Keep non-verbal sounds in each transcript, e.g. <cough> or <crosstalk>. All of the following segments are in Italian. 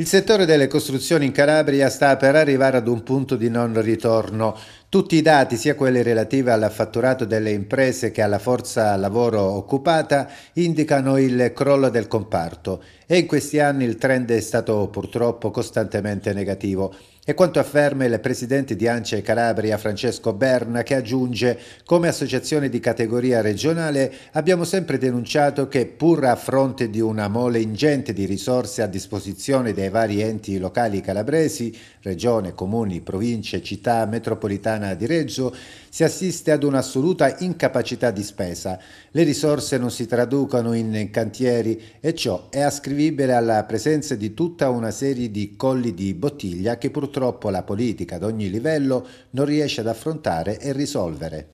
Il settore delle costruzioni in Calabria sta per arrivare ad un punto di non ritorno. Tutti i dati, sia quelli relativi al fatturato delle imprese che alla forza lavoro occupata, indicano il crollo del comparto e in questi anni il trend è stato purtroppo costantemente negativo. È quanto afferma il presidente di Ancia e Calabria Francesco Berna che aggiunge come associazione di categoria regionale abbiamo sempre denunciato che pur a fronte di una mole ingente di risorse a disposizione dei vari enti locali calabresi, regione, comuni, province, città metropolitana di Reggio, si assiste ad un'assoluta incapacità di spesa. Le risorse non si traducono in cantieri e ciò è ascrivibile alla presenza di tutta una serie di colli di bottiglia che purtroppo purtroppo la politica ad ogni livello non riesce ad affrontare e risolvere.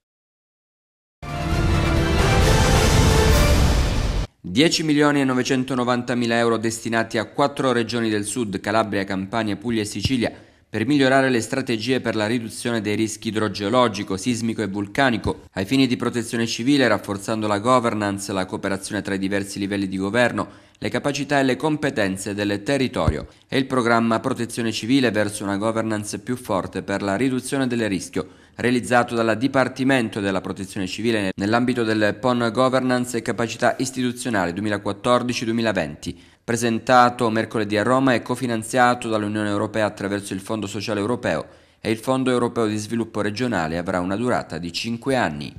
10 milioni e 990 mila euro destinati a quattro regioni del sud, Calabria, Campania, Puglia e Sicilia, per migliorare le strategie per la riduzione dei rischi idrogeologico, sismico e vulcanico, ai fini di protezione civile, rafforzando la governance, la cooperazione tra i diversi livelli di governo, le capacità e le competenze del territorio e il programma Protezione Civile verso una governance più forte per la riduzione del rischio, realizzato dal Dipartimento della Protezione Civile nell'ambito del PON Governance e Capacità Istituzionale 2014-2020, presentato mercoledì a Roma e cofinanziato dall'Unione Europea attraverso il Fondo Sociale Europeo e il Fondo Europeo di Sviluppo Regionale avrà una durata di 5 anni.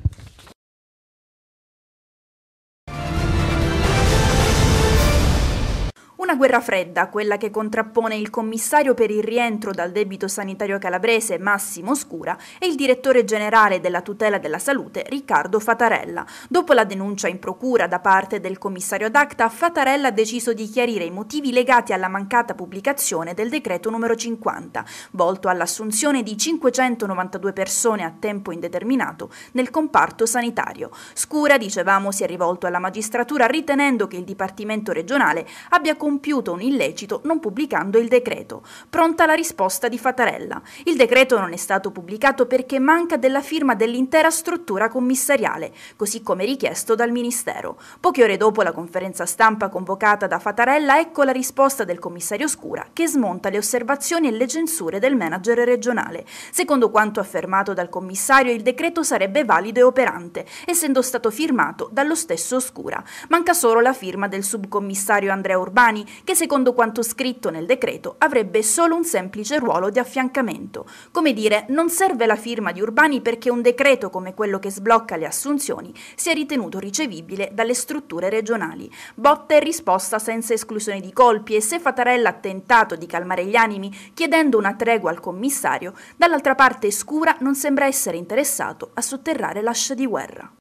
Una guerra fredda, quella che contrappone il commissario per il rientro dal debito sanitario calabrese Massimo Scura e il direttore generale della tutela della salute Riccardo Fatarella. Dopo la denuncia in procura da parte del commissario d'Acta, Fatarella ha deciso di chiarire i motivi legati alla mancata pubblicazione del decreto numero 50, volto all'assunzione di 592 persone a tempo indeterminato nel comparto sanitario. Scura, dicevamo, si è rivolto alla magistratura ritenendo che il Dipartimento regionale abbia compiuto compiuto un illecito non pubblicando il decreto. Pronta la risposta di Fatarella. Il decreto non è stato pubblicato perché manca della firma dell'intera struttura commissariale, così come richiesto dal Ministero. Poche ore dopo la conferenza stampa convocata da Fatarella, ecco la risposta del commissario Scura che smonta le osservazioni e le censure del manager regionale. Secondo quanto affermato dal commissario, il decreto sarebbe valido e operante, essendo stato firmato dallo stesso Scura. Manca solo la firma del subcommissario Andrea Urbani, che secondo quanto scritto nel decreto avrebbe solo un semplice ruolo di affiancamento. Come dire, non serve la firma di Urbani perché un decreto come quello che sblocca le assunzioni sia ritenuto ricevibile dalle strutture regionali. Botta e risposta senza esclusione di colpi e se Fatarella ha tentato di calmare gli animi chiedendo una tregua al commissario, dall'altra parte Scura non sembra essere interessato a sotterrare l'ascia di guerra.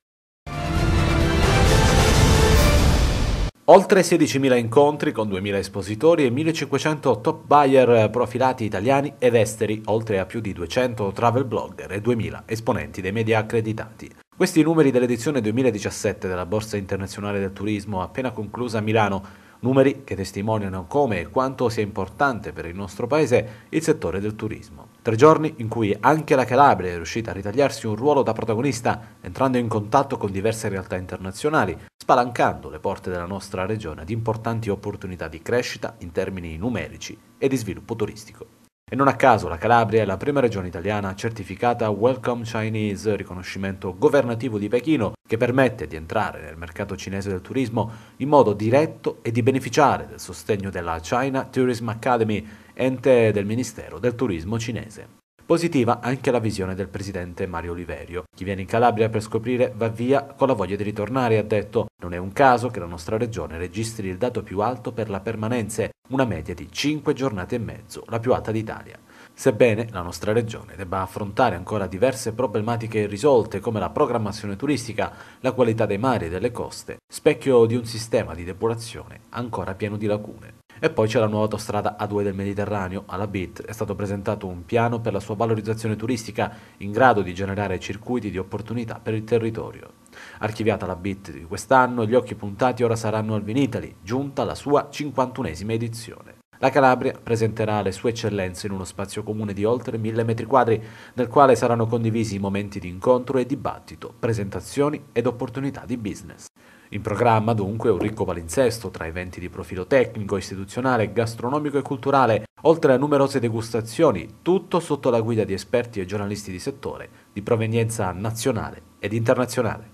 Oltre 16.000 incontri con 2.000 espositori e 1.500 top buyer profilati italiani ed esteri, oltre a più di 200 travel blogger e 2.000 esponenti dei media accreditati. Questi numeri dell'edizione 2017 della Borsa Internazionale del Turismo appena conclusa a Milano, numeri che testimoniano come e quanto sia importante per il nostro Paese il settore del turismo. Tre giorni in cui anche la Calabria è riuscita a ritagliarsi un ruolo da protagonista, entrando in contatto con diverse realtà internazionali, spalancando le porte della nostra regione ad importanti opportunità di crescita in termini numerici e di sviluppo turistico. E non a caso la Calabria è la prima regione italiana certificata Welcome Chinese, riconoscimento governativo di Pechino, che permette di entrare nel mercato cinese del turismo in modo diretto e di beneficiare del sostegno della China Tourism Academy, ente del Ministero del Turismo cinese. Positiva anche la visione del presidente Mario Oliverio. Chi viene in Calabria per scoprire va via con la voglia di ritornare, ha detto. Non è un caso che la nostra regione registri il dato più alto per la permanenza, una media di 5 giornate e mezzo, la più alta d'Italia. Sebbene la nostra regione debba affrontare ancora diverse problematiche irrisolte come la programmazione turistica, la qualità dei mari e delle coste, specchio di un sistema di depurazione ancora pieno di lacune. E poi c'è la nuova autostrada A2 del Mediterraneo. Alla BIT è stato presentato un piano per la sua valorizzazione turistica in grado di generare circuiti di opportunità per il territorio. Archiviata la BIT di quest'anno, gli occhi puntati ora saranno al Vinitali, giunta la sua 51esima edizione. La Calabria presenterà le sue eccellenze in uno spazio comune di oltre 1000 m2, nel quale saranno condivisi momenti di incontro e dibattito, presentazioni ed opportunità di business. In programma dunque un ricco palinsesto tra eventi di profilo tecnico, istituzionale, gastronomico e culturale, oltre a numerose degustazioni, tutto sotto la guida di esperti e giornalisti di settore di provenienza nazionale ed internazionale.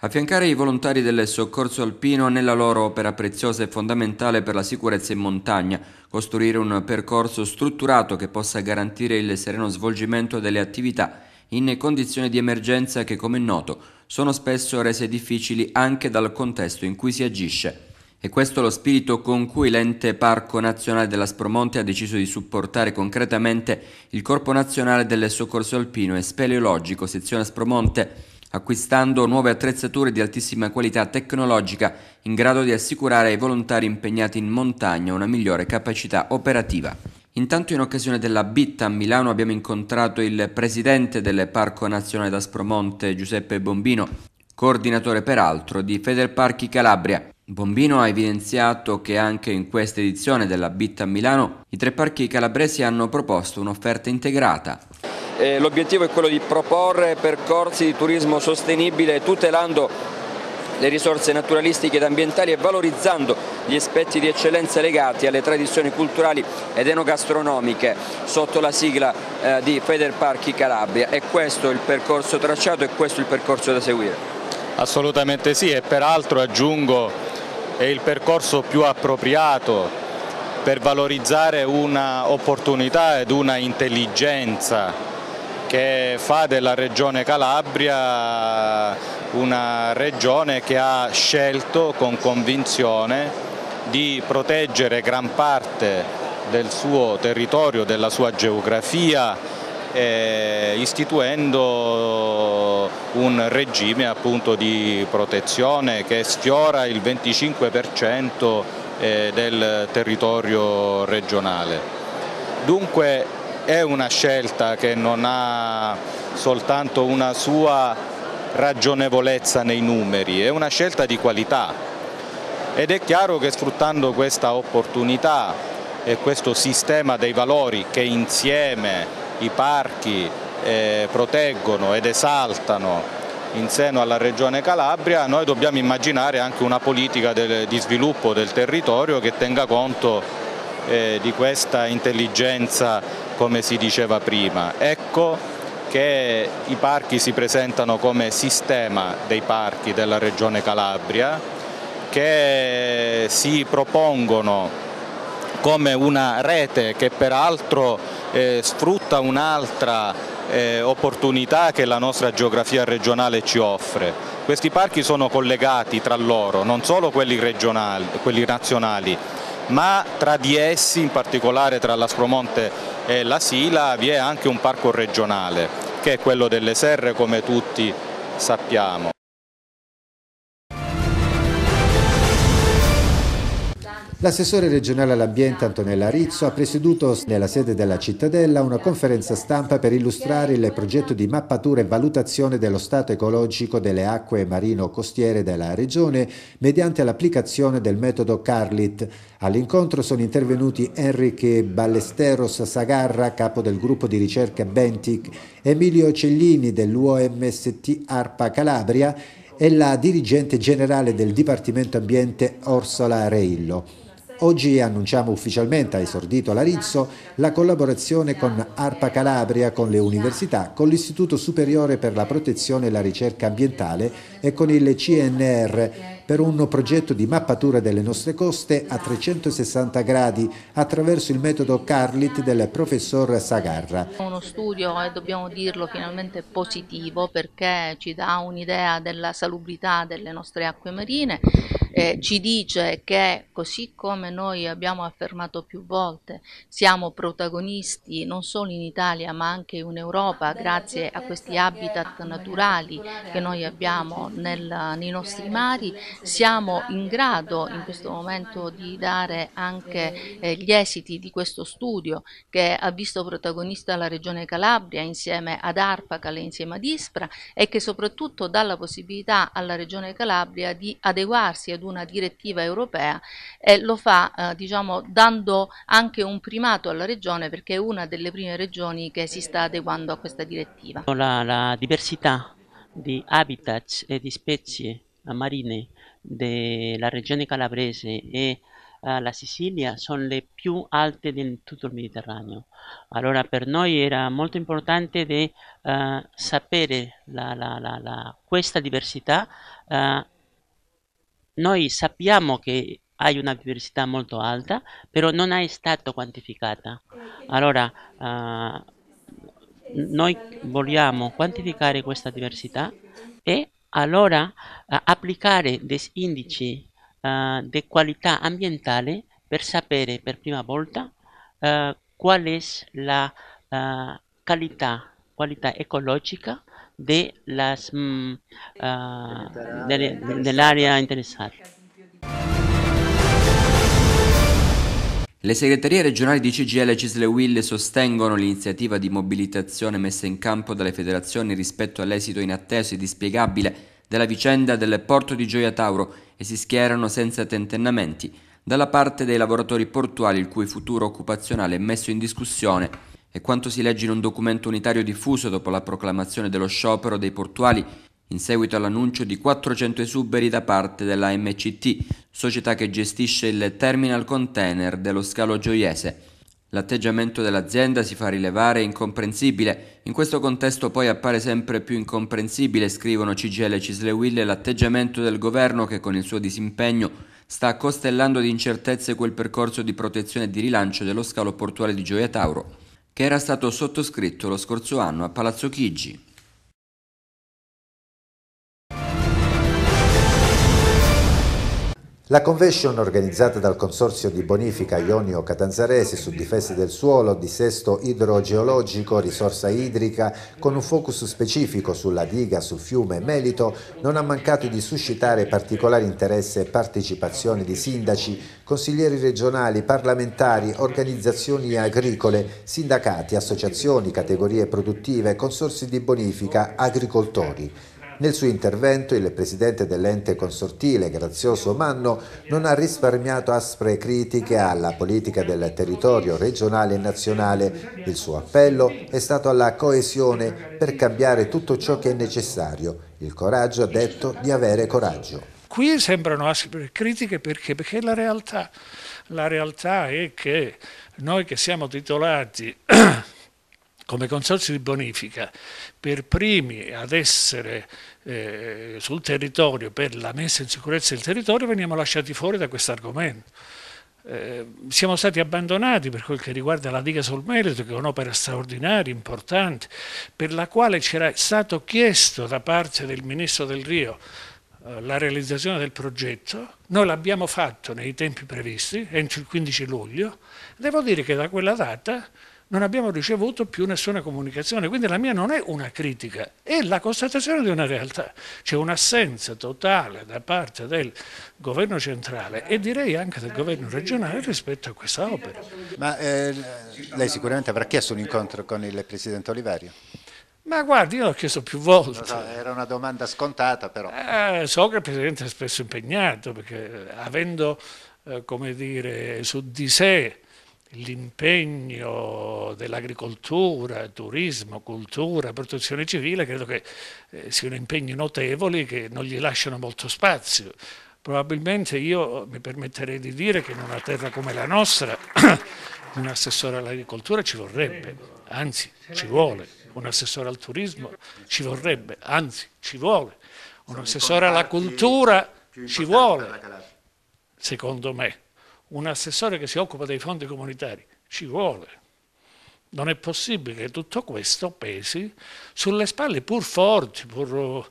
Affiancare i volontari del soccorso alpino nella loro opera preziosa e fondamentale per la sicurezza in montagna, costruire un percorso strutturato che possa garantire il sereno svolgimento delle attività in condizioni di emergenza che, come è noto, sono spesso rese difficili anche dal contesto in cui si agisce. E questo è lo spirito con cui l'ente Parco Nazionale della Spromonte ha deciso di supportare concretamente il Corpo Nazionale del Soccorso Alpino e Speleologico, sezione Spromonte, acquistando nuove attrezzature di altissima qualità tecnologica in grado di assicurare ai volontari impegnati in montagna una migliore capacità operativa. Intanto in occasione della BIT a Milano abbiamo incontrato il presidente del Parco Nazionale d'Aspromonte Giuseppe Bombino, coordinatore peraltro di Federparchi Calabria. Bombino ha evidenziato che anche in questa edizione della BIT a Milano i tre parchi calabresi hanno proposto un'offerta integrata. Eh, l'obiettivo è quello di proporre percorsi di turismo sostenibile tutelando le risorse naturalistiche ed ambientali e valorizzando gli aspetti di eccellenza legati alle tradizioni culturali ed enogastronomiche sotto la sigla eh, di Federparchi Calabria. È questo il percorso tracciato e questo il percorso da seguire? Assolutamente sì e peraltro aggiungo è il percorso più appropriato per valorizzare un'opportunità ed una intelligenza che fa della regione Calabria una regione che ha scelto con convinzione di proteggere gran parte del suo territorio, della sua geografia, eh, istituendo un regime appunto di protezione che sfiora il 25% eh, del territorio regionale. Dunque è una scelta che non ha soltanto una sua ragionevolezza nei numeri, è una scelta di qualità ed è chiaro che sfruttando questa opportunità e questo sistema dei valori che insieme i parchi eh, proteggono ed esaltano in seno alla Regione Calabria, noi dobbiamo immaginare anche una politica del, di sviluppo del territorio che tenga conto eh, di questa intelligenza come si diceva prima. Ecco che i parchi si presentano come sistema dei parchi della regione Calabria che si propongono come una rete che peraltro eh, sfrutta un'altra eh, opportunità che la nostra geografia regionale ci offre. Questi parchi sono collegati tra loro, non solo quelli, quelli nazionali, ma tra di essi, in particolare tra l'Aspromonte e la Sila, vi è anche un parco regionale, che è quello delle serre come tutti sappiamo. L'assessore regionale all'ambiente Antonella Rizzo ha presieduto nella sede della cittadella una conferenza stampa per illustrare il progetto di mappatura e valutazione dello stato ecologico delle acque marino-costiere della regione mediante l'applicazione del metodo Carlit. All'incontro sono intervenuti Enrique Ballesteros Sagarra, capo del gruppo di ricerca Bentic, Emilio Cellini dell'UOMST ARPA Calabria e la dirigente generale del Dipartimento Ambiente Orsola Reillo. Oggi annunciamo ufficialmente, ha esordito l'Arizzo, la collaborazione con ARPA Calabria, con le università, con l'Istituto Superiore per la Protezione e la Ricerca Ambientale e con il CNR per un progetto di mappatura delle nostre coste a 360 gradi attraverso il metodo Carlit del professor Sagarra. Uno studio, e dobbiamo dirlo, finalmente positivo perché ci dà un'idea della salubrità delle nostre acque marine eh, ci dice che così come noi abbiamo affermato più volte siamo protagonisti non solo in Italia ma anche in Europa grazie a questi habitat naturali che noi abbiamo nel, nei nostri mari, siamo in grado in questo momento di dare anche eh, gli esiti di questo studio che ha visto protagonista la Regione Calabria insieme ad Arpacal e insieme ad Ispra e che soprattutto dà la possibilità alla Regione Calabria di adeguarsi ad una direttiva europea e lo fa eh, diciamo, dando anche un primato alla regione perché è una delle prime regioni che si sta adeguando a questa direttiva. La, la diversità di habitat e di specie marine della regione calabrese e eh, la Sicilia sono le più alte di tutto il Mediterraneo. Allora per noi era molto importante di, uh, eh, sapere la, la, la, questa diversità uh, noi sappiamo che hai una diversità molto alta, però non è stata quantificata. Allora, eh, noi vogliamo quantificare questa diversità e allora eh, applicare degli indici eh, di qualità ambientale per sapere per prima volta eh, qual è la eh, qualità, qualità ecologica de las, mm, uh, de, de, dell'area interessata. Le segreterie regionali di CGL e Cisle Will sostengono l'iniziativa di mobilitazione messa in campo dalle federazioni rispetto all'esito inatteso e dispiegabile della vicenda del porto di Gioia Tauro e si schierano senza tentennamenti dalla parte dei lavoratori portuali il cui futuro occupazionale è messo in discussione e quanto si legge in un documento unitario diffuso dopo la proclamazione dello sciopero dei portuali in seguito all'annuncio di 400 esuberi da parte della MCT, società che gestisce il terminal container dello scalo gioiese. L'atteggiamento dell'azienda si fa rilevare incomprensibile, in questo contesto poi appare sempre più incomprensibile, scrivono CGL Cislewille, l'atteggiamento del governo che con il suo disimpegno sta costellando di incertezze quel percorso di protezione e di rilancio dello scalo portuale di Gioia Tauro che era stato sottoscritto lo scorso anno a Palazzo Chigi. La convention organizzata dal Consorzio di Bonifica Ionio Catanzarese su difesa del suolo, dissesto idrogeologico, risorsa idrica, con un focus specifico sulla diga sul fiume Melito, non ha mancato di suscitare particolare interesse e partecipazione di sindaci, consiglieri regionali, parlamentari, organizzazioni agricole, sindacati, associazioni, categorie produttive, consorsi di bonifica, agricoltori. Nel suo intervento il presidente dell'ente consortile, Grazioso Manno, non ha risparmiato aspre critiche alla politica del territorio regionale e nazionale. Il suo appello è stato alla coesione per cambiare tutto ciò che è necessario. Il coraggio ha detto di avere coraggio. Qui sembrano aspre critiche perché? Perché la realtà, la realtà è che noi che siamo titolati <clears throat> come consorzio di bonifica per primi ad essere eh, sul territorio per la messa in sicurezza del territorio veniamo lasciati fuori da questo argomento. Eh, siamo stati abbandonati per quel che riguarda la diga sul merito, che è un'opera straordinaria, importante, per la quale c'era stato chiesto da parte del Ministro del Rio eh, la realizzazione del progetto, noi l'abbiamo fatto nei tempi previsti, entro il 15 luglio, devo dire che da quella data non abbiamo ricevuto più nessuna comunicazione. Quindi la mia non è una critica, è la constatazione di una realtà. C'è un'assenza totale da parte del governo centrale e direi anche del governo regionale rispetto a questa opera. Ma eh, lei sicuramente avrà chiesto un incontro con il Presidente Oliverio? Ma guardi, io l'ho chiesto più volte. So, era una domanda scontata però. Eh, so che il Presidente è spesso impegnato perché avendo, eh, come dire, su di sé l'impegno dell'agricoltura, turismo, cultura, protezione civile, credo che eh, siano impegni notevoli che non gli lasciano molto spazio. Probabilmente io eh, mi permetterei di dire che in una terra come la nostra <clears throat> un assessore all'agricoltura ci vorrebbe, anzi ci vuole, un assessore al turismo ci vorrebbe, anzi ci vuole, un assessore alla cultura ci vuole, secondo me un assessore che si occupa dei fondi comunitari, ci vuole. Non è possibile che tutto questo pesi sulle spalle pur forti, pur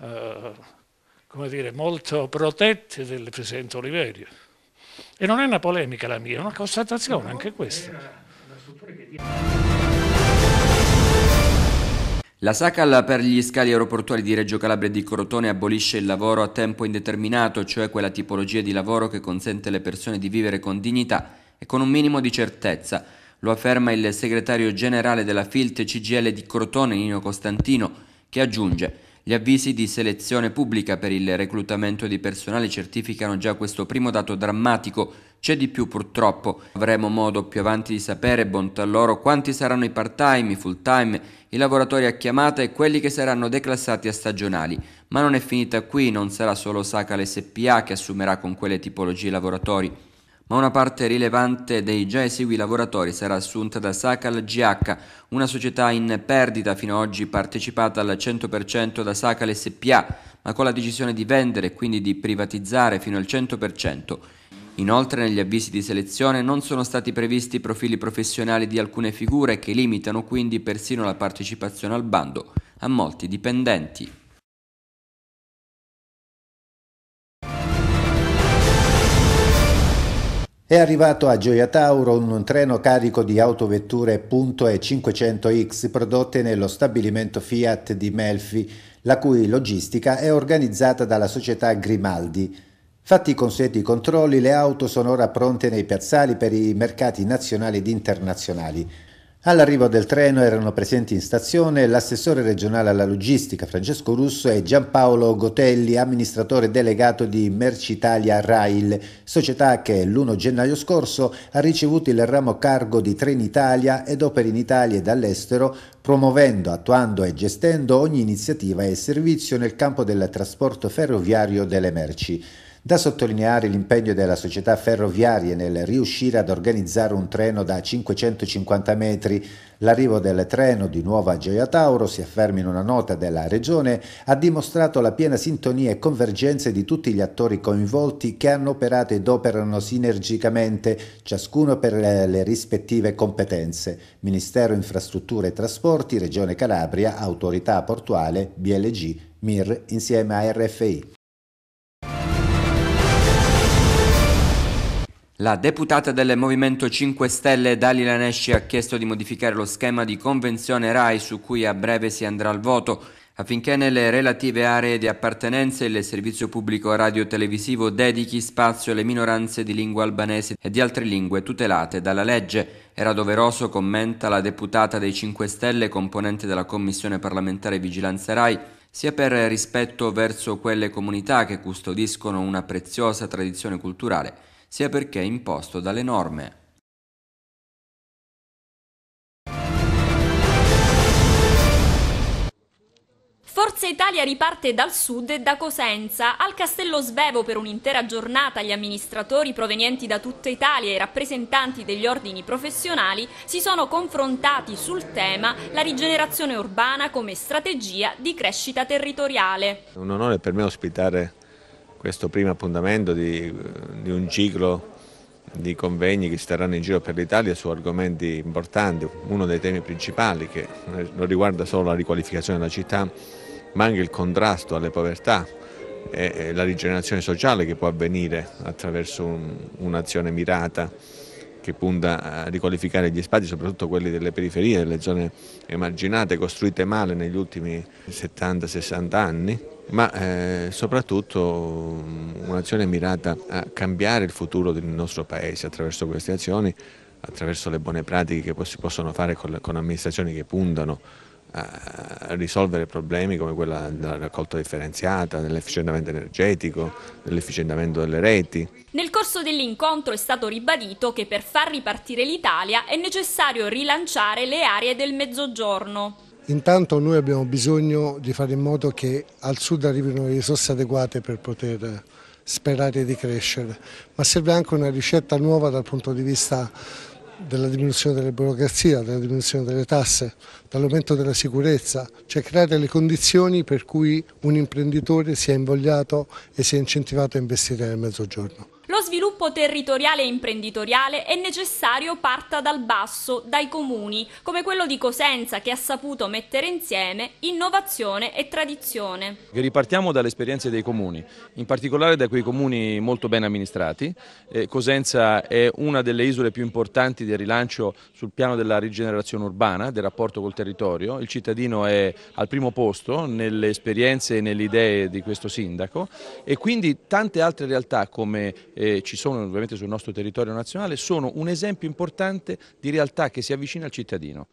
eh, come dire, molto protette del Presidente Oliverio. E non è una polemica la mia, è una constatazione anche questa. La SACAL per gli scali aeroportuali di Reggio Calabria e di Crotone abolisce il lavoro a tempo indeterminato, cioè quella tipologia di lavoro che consente alle persone di vivere con dignità e con un minimo di certezza. Lo afferma il segretario generale della FILT CGL di Crotone, Nino Costantino, che aggiunge gli avvisi di selezione pubblica per il reclutamento di personale certificano già questo primo dato drammatico. C'è di più purtroppo. Avremo modo più avanti di sapere, bontà loro, quanti saranno i part-time, i full-time, i lavoratori a chiamata e quelli che saranno declassati a stagionali. Ma non è finita qui, non sarà solo Saca l'SPA che assumerà con quelle tipologie lavoratori ma una parte rilevante dei già esigui lavoratori sarà assunta da Sacal GH, una società in perdita fino ad oggi partecipata al 100% da Sacal SPA, ma con la decisione di vendere e quindi di privatizzare fino al 100%. Inoltre negli avvisi di selezione non sono stati previsti profili professionali di alcune figure che limitano quindi persino la partecipazione al bando a molti dipendenti. È arrivato a Gioia Tauro un treno carico di autovetture Punto e 500X prodotte nello stabilimento Fiat di Melfi, la cui logistica è organizzata dalla società Grimaldi. Fatti i consueti controlli, le auto sono ora pronte nei piazzali per i mercati nazionali ed internazionali. All'arrivo del treno erano presenti in stazione l'assessore regionale alla logistica Francesco Russo e Giampaolo Gotelli, amministratore delegato di Mercitalia Rail, società che l'1 gennaio scorso ha ricevuto il ramo cargo di Trenitalia ed opera in Italia e dall'estero, promuovendo, attuando e gestendo ogni iniziativa e servizio nel campo del trasporto ferroviario delle merci. Da sottolineare l'impegno della società ferroviaria nel riuscire ad organizzare un treno da 550 metri. L'arrivo del treno di nuova Gioia Tauro, si afferma in una nota della Regione, ha dimostrato la piena sintonia e convergenza di tutti gli attori coinvolti che hanno operato ed operano sinergicamente, ciascuno per le rispettive competenze. Ministero Infrastrutture e Trasporti, Regione Calabria, Autorità Portuale, BLG, MIR insieme a RFI. La deputata del Movimento 5 Stelle Dalila Nesci ha chiesto di modificare lo schema di convenzione RAI su cui a breve si andrà al voto affinché nelle relative aree di appartenenza il servizio pubblico radio-televisivo dedichi spazio alle minoranze di lingua albanese e di altre lingue tutelate dalla legge. Era doveroso, commenta la deputata dei 5 Stelle, componente della Commissione parlamentare Vigilanza RAI, sia per rispetto verso quelle comunità che custodiscono una preziosa tradizione culturale sia perché imposto dalle norme. Forza Italia riparte dal sud e da Cosenza. Al Castello Svevo per un'intera giornata gli amministratori provenienti da tutta Italia e i rappresentanti degli ordini professionali si sono confrontati sul tema la rigenerazione urbana come strategia di crescita territoriale. È un onore per me ospitare questo primo appuntamento di, di un ciclo di convegni che si terranno in giro per l'Italia su argomenti importanti, uno dei temi principali che eh, non riguarda solo la riqualificazione della città, ma anche il contrasto alle povertà e la rigenerazione sociale che può avvenire attraverso un'azione mirata che punta a riqualificare gli spazi, soprattutto quelli delle periferie, delle zone emarginate, costruite male negli ultimi 70-60 anni ma eh, soprattutto mm, un'azione mirata a cambiare il futuro del nostro Paese attraverso queste azioni, attraverso le buone pratiche che si possono fare con, con amministrazioni che puntano a risolvere problemi come quella della raccolta differenziata, dell'efficientamento energetico, dell'efficientamento delle reti. Nel corso dell'incontro è stato ribadito che per far ripartire l'Italia è necessario rilanciare le aree del mezzogiorno. Intanto noi abbiamo bisogno di fare in modo che al sud arrivino le risorse adeguate per poter sperare di crescere, ma serve anche una ricetta nuova dal punto di vista della diminuzione della burocrazia, della diminuzione delle tasse, dall'aumento della sicurezza, cioè creare le condizioni per cui un imprenditore sia invogliato e sia incentivato a investire nel mezzogiorno. Lo sviluppo territoriale e imprenditoriale è necessario parta dal basso, dai comuni, come quello di Cosenza che ha saputo mettere insieme innovazione e tradizione. Ripartiamo dalle esperienze dei comuni, in particolare da quei comuni molto ben amministrati. Cosenza è una delle isole più importanti del rilancio sul piano della rigenerazione urbana, del rapporto col territorio. Il cittadino è al primo posto nelle esperienze e nelle idee di questo sindaco e quindi tante altre realtà come eh, eh, ci sono ovviamente sul nostro territorio nazionale, sono un esempio importante di realtà che si avvicina al cittadino.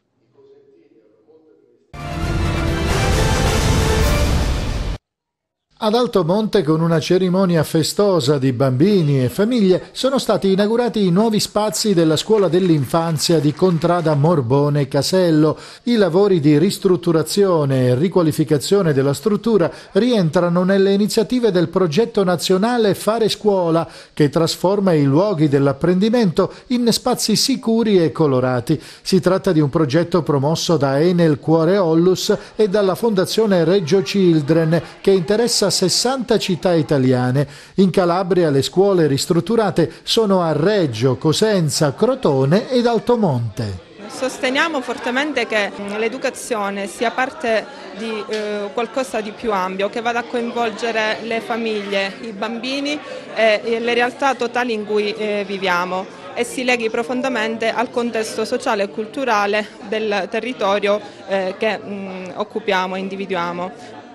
Ad Altomonte, con una cerimonia festosa di bambini e famiglie, sono stati inaugurati i nuovi spazi della scuola dell'infanzia di Contrada Morbone Casello. I lavori di ristrutturazione e riqualificazione della struttura rientrano nelle iniziative del progetto nazionale Fare Scuola, che trasforma i luoghi dell'apprendimento in spazi sicuri e colorati. Si tratta di un progetto promosso da Enel Cuore Ollus e dalla Fondazione Reggio Children, che interessa 60 città italiane. In Calabria le scuole ristrutturate sono a Reggio, Cosenza, Crotone ed Altomonte. Sosteniamo fortemente che l'educazione sia parte di eh, qualcosa di più ampio, che vada a coinvolgere le famiglie, i bambini e, e le realtà totali in cui eh, viviamo e si leghi profondamente al contesto sociale e culturale del territorio eh, che mh, mm, occupiamo e individuiamo.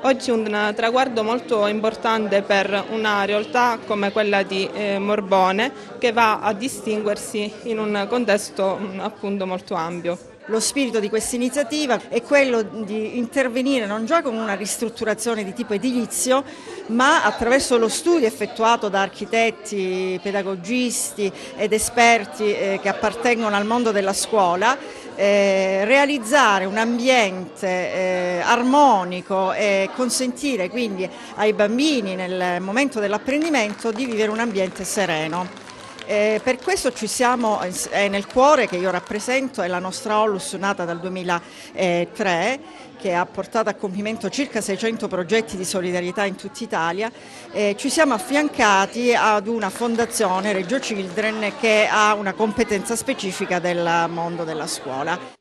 Oggi un traguardo molto importante per una realtà come quella di eh, Morbone che va a distinguersi in un contesto mm, appunto molto ampio. Lo spirito di questa iniziativa è quello di intervenire non già con una ristrutturazione di tipo edilizio, ma attraverso lo studio effettuato da architetti, pedagogisti ed esperti eh, che appartengono al mondo della scuola eh, realizzare un ambiente eh, armonico e consentire quindi ai bambini nel momento dell'apprendimento di vivere un ambiente sereno. Eh, per questo ci siamo, è nel cuore che io rappresento, è la nostra Olus nata dal 2003 che ha portato a compimento circa 600 progetti di solidarietà in tutta Italia, eh, ci siamo affiancati ad una fondazione, Reggio Children, che ha una competenza specifica del mondo della scuola.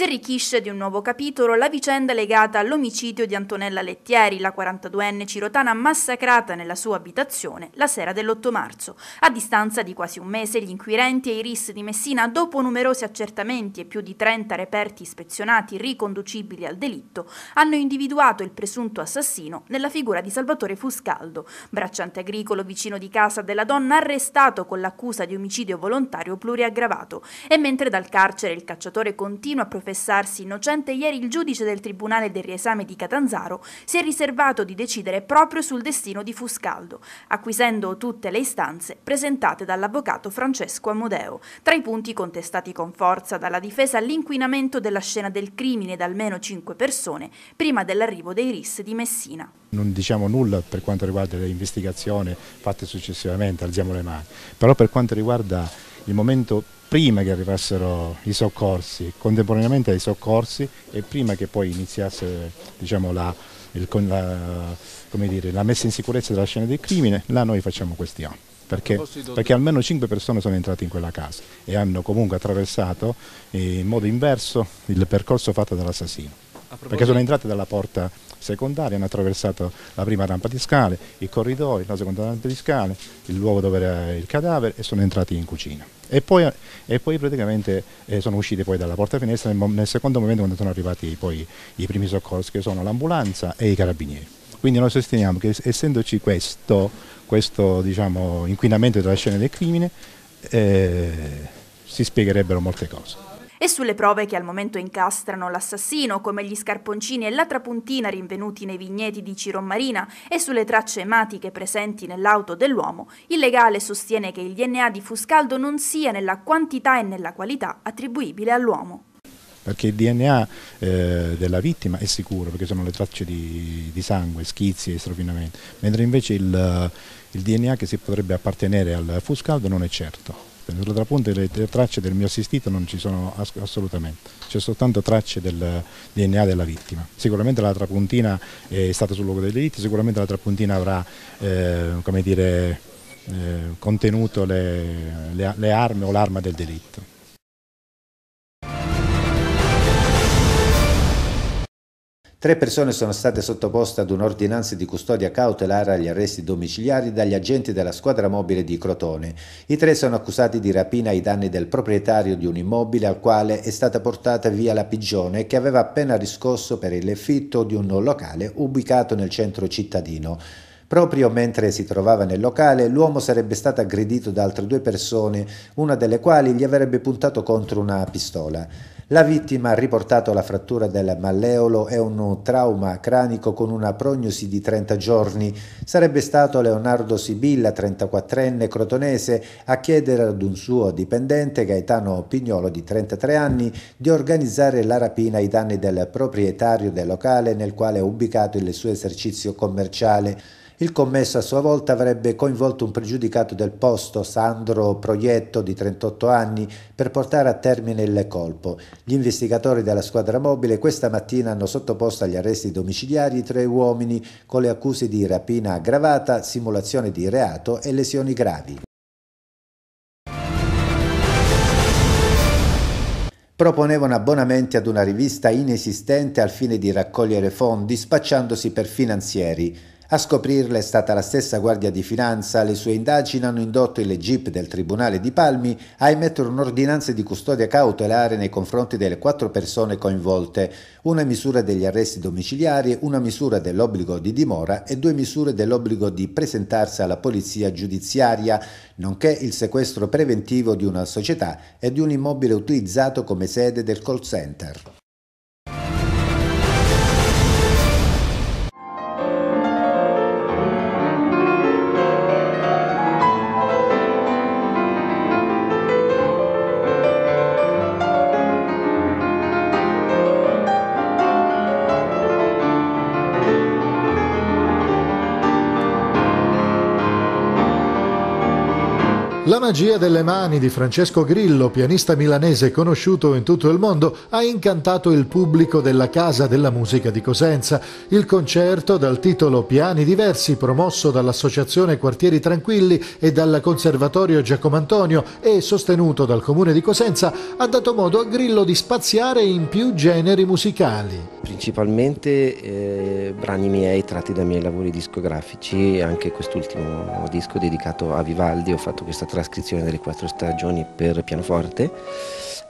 Si arricchisce di un nuovo capitolo la vicenda legata all'omicidio di Antonella Lettieri, la 42enne cirotana massacrata nella sua abitazione la sera dell'8 marzo. A distanza di quasi un mese gli inquirenti e i RIS di Messina, dopo numerosi accertamenti e più di 30 reperti ispezionati riconducibili al delitto, hanno individuato il presunto assassino nella figura di Salvatore Fuscaldo, bracciante agricolo vicino di casa della donna arrestato con l'accusa di omicidio volontario pluriaggravato e mentre dal carcere il cacciatore continua a professare confessarsi innocente, ieri il giudice del Tribunale del Riesame di Catanzaro si è riservato di decidere proprio sul destino di Fuscaldo, acquisendo tutte le istanze presentate dall'avvocato Francesco Amodeo. Tra i punti contestati con forza dalla difesa l'inquinamento della scena del crimine da almeno cinque persone prima dell'arrivo dei RIS di Messina. Non diciamo nulla per quanto riguarda le investigazioni fatte successivamente, alziamo le mani, però per quanto riguarda il momento prima che arrivassero i soccorsi, contemporaneamente ai soccorsi e prima che poi iniziasse diciamo, la, il, la, dire, la, messa in sicurezza della scena del crimine, là noi facciamo questione. Perché, perché almeno cinque persone sono entrate in quella casa e hanno comunque attraversato eh, in modo inverso il percorso fatto dall'assassino. Perché sono entrate dalla porta secondaria, hanno attraversato la prima rampa di scale, i corridoi, la seconda rampa di scale, il luogo dove era il cadavere e sono entrati in cucina. E poi, e poi praticamente eh, sono usciti poi dalla porta finestra nel, nel, secondo momento quando sono arrivati poi i primi soccorsi che sono l'ambulanza e i carabinieri. Quindi noi sosteniamo che essendoci questo, questo diciamo, inquinamento della scena del crimine eh, si spiegherebbero molte cose e sulle prove che al momento incastrano l'assassino, come gli scarponcini e la trapuntina rinvenuti nei vigneti di Cirommarina e sulle tracce ematiche presenti nell'auto dell'uomo, il legale sostiene che il DNA di Fuscaldo non sia nella quantità e nella qualità attribuibile all'uomo perché il DNA eh, della vittima è sicuro perché sono le tracce di, di sangue, schizzi e strofinamenti, mentre invece il, il, DNA che si potrebbe appartenere al Fuscaldo non è certo punte, sulla trapunte le, le tracce del mio assistito non ci sono ass assolutamente, c'è soltanto tracce del DNA della vittima. Sicuramente la trapuntina è stata sul luogo del delitto, sicuramente la trapuntina avrà eh, come dire, eh, contenuto le, le, le armi o l'arma del delitto. Tre persone sono state sottoposte ad un'ordinanza di custodia cautelare agli arresti domiciliari dagli agenti della squadra mobile di Crotone. I tre sono accusati di rapina ai danni del proprietario di un immobile al quale è stata portata via la pigione che aveva appena riscosso per il affitto di un locale ubicato nel centro cittadino. Proprio mentre si trovava nel locale, l'uomo sarebbe stato aggredito da altre due persone, una delle quali gli avrebbe puntato contro una pistola. La vittima ha riportato la frattura del malleolo e un trauma cranico con una prognosi di 30 giorni. Sarebbe stato Leonardo Sibilla, 34enne crotonese, a chiedere ad un suo dipendente, Gaetano Pignolo, di 33 anni, di organizzare la rapina ai danni del proprietario del locale nel quale è ubicato il suo esercizio commerciale. Il commesso a sua volta avrebbe coinvolto un pregiudicato del posto, Sandro Proietto, di 38 anni, per portare a termine il colpo. Gli investigatori della squadra mobile questa mattina hanno sottoposto agli arresti domiciliari tre uomini con le accuse di rapina aggravata, simulazione di reato e lesioni gravi. proponevano abbonamenti ad una rivista inesistente al fine di raccogliere fondi, spacciandosi per finanzieri. A scoprirla è stata la stessa Guardia di Finanza, le sue indagini hanno indotto il GIP del Tribunale di Palmi a emettere un'ordinanza di custodia cautelare nei confronti delle quattro persone coinvolte, una misura degli arresti domiciliari, una misura dell'obbligo di dimora e due misure dell'obbligo di presentarsi alla polizia giudiziaria, nonché il sequestro preventivo di una società e di un immobile utilizzato come sede del call center. La magia delle mani di Francesco Grillo, pianista milanese conosciuto in tutto il mondo, ha incantato il pubblico della Casa della Musica di Cosenza. Il concerto, dal titolo Piani diversi, promosso dall'Associazione Quartieri Tranquilli e dal Conservatorio Giacomo Antonio e sostenuto dal Comune di Cosenza, ha dato modo a Grillo di spaziare in più generi musicali. Principalmente eh, brani miei tratti dai miei lavori discografici, anche quest'ultimo disco dedicato a Vivaldi, ho fatto questa traduzione trascrizione delle quattro stagioni per pianoforte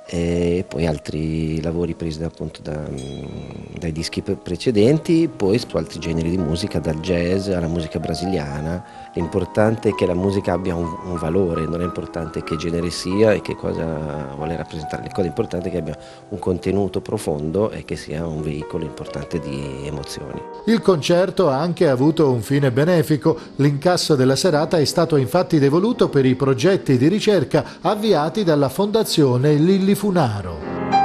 e poi altri lavori presi appunto, da, mm, dai dischi precedenti, poi su altri generi di musica, dal jazz alla musica brasiliana L'importante è che la musica abbia un, un, valore, non è importante che genere sia e che cosa vuole rappresentare, l'importante importante è che abbia un contenuto profondo e che sia un veicolo importante di emozioni. Il concerto ha anche avuto un fine benefico, l'incasso della serata è stato infatti devoluto per i progetti di ricerca avviati dalla Fondazione Lillifunaro.